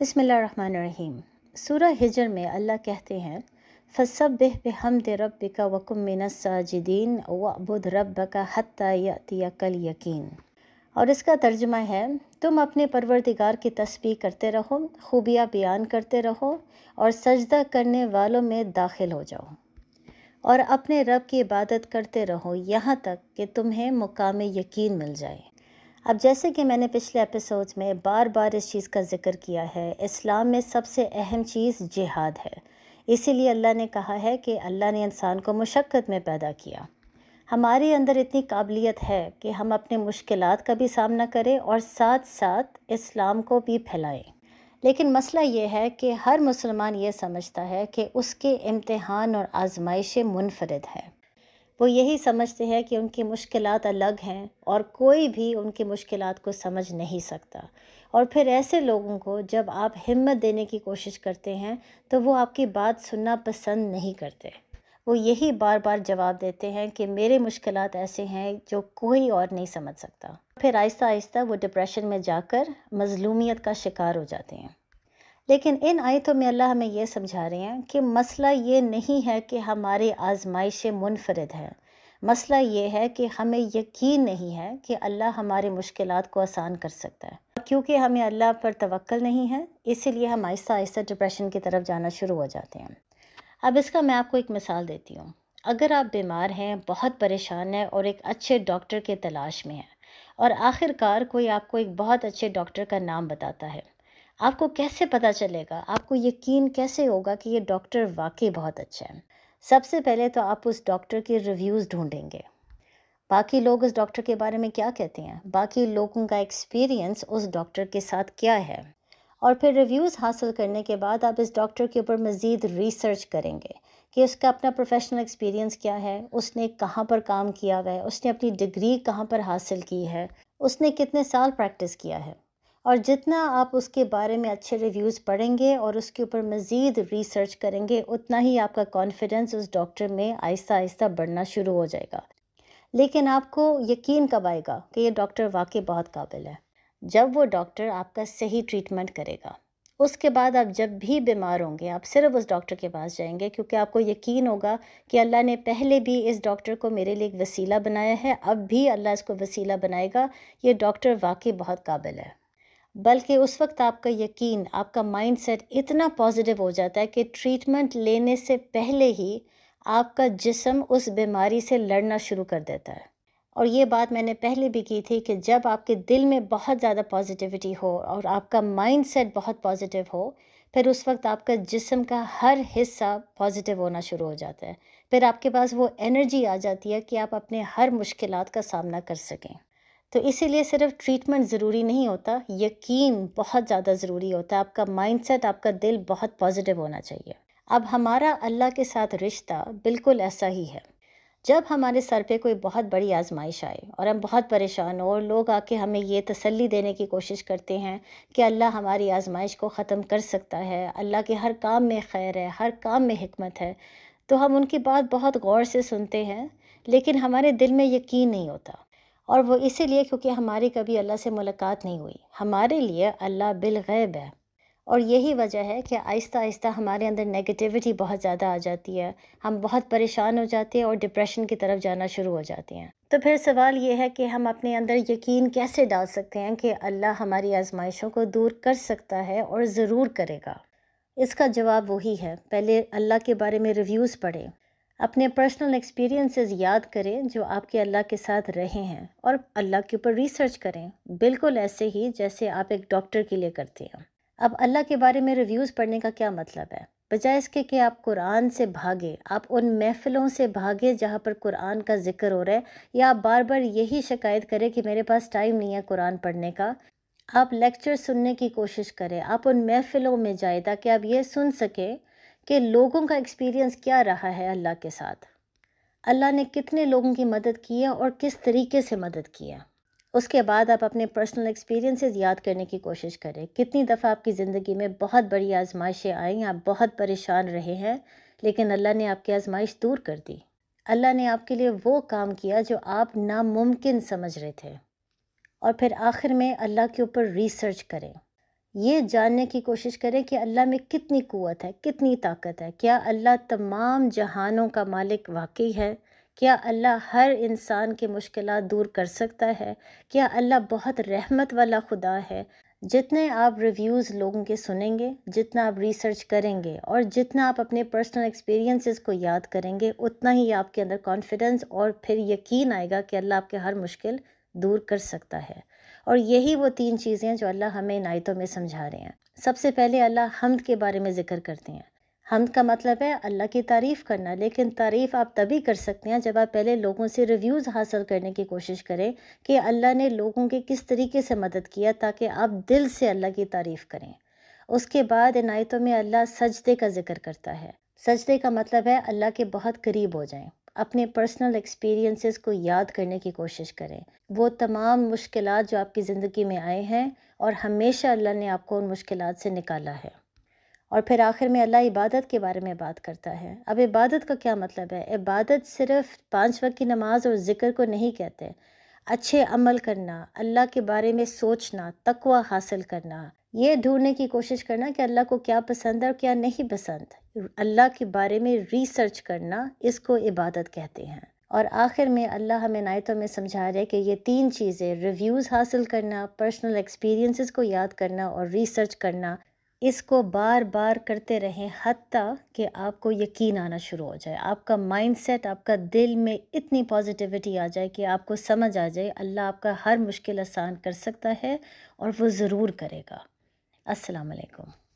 बसमीम सूरह हिजर में अल्लाह कहते हैं फ़सब हमद रब का वकुम मिनसाजिदीन बुध रब का हत्या कल यकीन और इसका तर्जमा है तुम अपने परवरदिगार की तस्वीर करते रहो खूबियाँ बयान करते रहो और सजदा करने वालों में दाखिल हो जाओ और अपने रब की इबादत करते रहो यहाँ तक कि तुम्हें मुकाम यकीन मिल जाए अब जैसे कि मैंने पिछले एपिसोड्स में बार बार इस चीज़ का जिक्र किया है इस्लाम में सबसे अहम चीज़ जिहाद है इसीलिए अल्लाह ने कहा है कि अल्लाह ने इंसान को मुशक्क़त में पैदा किया हमारे अंदर इतनी काबिलियत है कि हम अपने मुश्किल का भी सामना करें और साथ साथ इस्लाम को भी फैलाएं लेकिन मसला ये है कि हर मुसलमान ये समझता है कि उसके इम्तहान और आजमाइशें मुनफरद है वो यही समझते हैं कि उनकी मुश्किल अलग हैं और कोई भी उनकी मुश्किल को समझ नहीं सकता और फिर ऐसे लोगों को जब आप हिम्मत देने की कोशिश करते हैं तो वो आपकी बात सुनना पसंद नहीं करते वो यही बार बार जवाब देते हैं कि मेरे मुश्किल ऐसे हैं जो कोई और नहीं समझ सकता फिर आहिस्ता आहिस्ता वो डिप्रेशन में जाकर मजलूमियत का शिकार हो जाते हैं लेकिन इन आयतों में अल्लाह हमें यह समझा रहे हैं कि मसला ये नहीं है कि हमारे आजमाइशें मुनफरद हैं मसला ये है कि हमें यकीन नहीं है कि अल्लाह हमारे मुश्किल को आसान कर सकता है क्योंकि हमें अल्लाह पर तवक्ल नहीं है इसीलिए हम आहिस्ता आहिस्ता डिप्रेशन की तरफ जाना शुरू हो जाते हैं अब इसका मैं आपको एक मिसाल देती हूँ अगर आप बीमार हैं बहुत परेशान हैं और एक अच्छे डॉक्टर के तलाश में हैं और आखिरकार कोई आपको एक बहुत अच्छे डॉक्टर का नाम बताता है आपको कैसे पता चलेगा आपको यकीन कैसे होगा कि ये डॉक्टर वाकई बहुत अच्छा है सबसे पहले तो आप उस डॉक्टर के रिव्यूज़ ढूंढेंगे बाकी लोग उस डॉक्टर के बारे में क्या कहते हैं बाकी लोगों का एक्सपीरियंस उस डॉक्टर के साथ क्या है और फिर रिव्यूज़ हासिल करने के बाद आप इस डॉक्टर के ऊपर मज़ीद रिसर्च करेंगे कि उसका अपना प्रोफेशनल एक्सपीरियंस क्या है उसने कहाँ पर काम किया हुआ है उसने अपनी डिग्री कहाँ पर हासिल की है उसने कितने साल प्रैक्टिस किया है और जितना आप उसके बारे में अच्छे रिव्यूज़ पढ़ेंगे और उसके ऊपर मज़ीद रिसर्च करेंगे उतना ही आपका कॉन्फिडेंस उस डॉक्टर में आहिस्ता आहिस्ता बढ़ना शुरू हो जाएगा लेकिन आपको यकीन कब आएगा कि ये डॉक्टर वाकई बहुत काबिल है जब वो डॉक्टर आपका सही ट्रीटमेंट करेगा उसके बाद आप जब भी बीमार होंगे आप सिर्फ उस डॉक्टर के पास जाएंगे क्योंकि आपको यकीन होगा कि अल्लाह ने पहले भी इस डॉक्टर को मेरे लिए एक वसीला बनाया है अब भी अल्लाह इसको वसीला बनाएगा ये डॉक्टर वाकई बहुत काबिल है बल्कि उस वक्त आपका यकीन आपका माइंडसेट इतना पॉजिटिव हो जाता है कि ट्रीटमेंट लेने से पहले ही आपका जिसम उस बीमारी से लड़ना शुरू कर देता है और ये बात मैंने पहले भी की थी कि जब आपके दिल में बहुत ज़्यादा पॉजिटिविटी हो और आपका माइंडसेट बहुत पॉजिटिव हो फिर उस वक्त आपका जिसम का हर हिस्सा पॉजिटिव होना शुरू हो जाता है फिर आपके पास वो एनर्जी आ जाती है कि आप अपने हर मुश्किल का सामना कर सकें तो इसीलिए सिर्फ ट्रीटमेंट ज़रूरी नहीं होता यकीन बहुत ज़्यादा ज़रूरी होता है आपका माइंडसेट आपका दिल बहुत पॉजिटिव होना चाहिए अब हमारा अल्लाह के साथ रिश्ता बिल्कुल ऐसा ही है जब हमारे सर पे कोई बहुत बड़ी आजमाइश आए और हम बहुत परेशान हो और लोग आके हमें ये तसल्ली देने की कोशिश करते हैं कि अल्लाह हमारी आजमाइश को ख़त्म कर सकता है अल्लाह के हर काम में खैर है हर काम में हमत है तो हम उनकी बात बहुत गौर से सुनते हैं लेकिन हमारे दिल में यकीन नहीं होता और वो इसीलिए क्योंकि हमारी कभी अल्लाह से मुलाकात नहीं हुई हमारे लिए अल्लाह बिलगैब है और यही वजह है कि आहिस्ता आहिस्ता हमारे अंदर नेगेटिविटी बहुत ज़्यादा आ जाती है हम बहुत परेशान हो जाते हैं और डिप्रेशन की तरफ जाना शुरू हो जाते हैं तो फिर सवाल ये है कि हम अपने अंदर यकीन कैसे डाल सकते हैं कि अल्लाह हमारी आजमाइशों को दूर कर सकता है और ज़रूर करेगा इसका जवाब वही है पहले अल्लाह के बारे में रिव्यूज़ पढ़ें अपने पर्सनल एक्सपीरियंसेस याद करें जो आपके अल्लाह के साथ रहे हैं और अल्लाह के ऊपर रिसर्च करें बिल्कुल ऐसे ही जैसे आप एक डॉक्टर के लिए करते हैं अब अल्लाह के बारे में रिव्यूज़ पढ़ने का क्या मतलब है बजाय इसके कि आप कुरान से भागे आप उन महफ़िलों से भागे जहाँ पर कुरान का जिक्र हो रहा है या आप बार बार यही शिकायत करें कि मेरे पास टाइम नहीं है कुरान पढ़ने का आप लेक्चर सुनने की कोशिश करें आप उन महफ़िलों में जाए ताकि आप ये सुन सकें कि लोगों का एक्सपीरियंस क्या रहा है अल्लाह के साथ अल्लाह ने कितने लोगों की मदद की है और किस तरीके से मदद की है उसके बाद आप अपने पर्सनल एक्सपीरियंसेस याद करने की कोशिश करें कितनी दफ़ा आपकी ज़िंदगी में बहुत बड़ी आजमाइशें आई आप बहुत परेशान रहे हैं लेकिन अल्लाह ने आपकी आजमाइश दूर कर दी अल्लाह ने आपके लिए वो काम किया जो आप नामुमकिन समझ रहे थे और फिर आखिर में अल्लाह के ऊपर रिसर्च करें ये जानने की कोशिश करें कि अल्लाह में कितनी क़वत है कितनी ताकत है क्या अल्लाह तमाम जहानों का मालिक वाकई है क्या अल्लाह हर इंसान की मुश्किल दूर कर सकता है क्या अल्लाह बहुत रहमत वाला खुदा है जितने आप रिव्यूज़ लोगों के सुनेंगे जितना आप रिसर्च करेंगे और जितना आप अपने पर्सनल एक्सपीरियंसेस को याद करेंगे उतना ही आपके अंदर कॉन्फिडेंस और फिर यकीन आएगा कि अल्लाह आपके हर मुश्किल दूर कर सकता है और यही वो तीन चीज़ें जो अल्लाह हमें इनायतों में समझा रहे हैं सबसे पहले अल्लाह हमद के बारे में ज़िक्र करते हैं हमद का मतलब है अल्लाह की तारीफ़ करना लेकिन तारीफ़ आप तभी कर सकते हैं जब आप पहले लोगों से रिव्यूज़ हासिल करने की कोशिश करें कि अल्लाह ने लोगों के किस तरीके से मदद किया ताकि आप दिल से अल्लाह की तारीफ़ करें उसके बाद इनायतों में अल्लाह सजदे का जिक्र करता है सजदे का मतलब है अल्लाह के बहुत करीब हो जाएं अपने पर्सनल एक्सपीरियंसेस को याद करने की कोशिश करें वो तमाम मुश्किल जो आपकी ज़िंदगी में आए हैं और हमेशा अल्लाह ने आपको उन मुश्किल से निकाला है और फिर आखिर में अल्लाह इबादत के बारे में बात करता है अब इबादत का क्या मतलब है इबादत सिर्फ पांच वक्त की नमाज और ज़िक्र को नहीं कहते अच्छे अमल करना अल्लाह के बारे में सोचना तकवा हासिल करना ये ढूंढने की कोशिश करना कि अल्लाह को क्या पसंद है और क्या नहीं पसंद अल्लाह के बारे में रिसर्च करना इसको इबादत कहते हैं और आखिर में अल्लाह हमें नायतों में समझा रहे कि ये तीन चीज़ें रिव्यूज़ हासिल करना पर्सनल एक्सपीरियंसेस को याद करना और रिसर्च करना इसको बार बार करते रहें हती कि आपको यकीन आना शुरू हो जाए आपका माइंडसेट आपका दिल में इतनी पॉजिटिविटी आ जाए कि आपको समझ आ जाए अल्लाह आपका हर मुश्किल आसान कर सकता है और वो ज़रूर करेगा अस्सलाम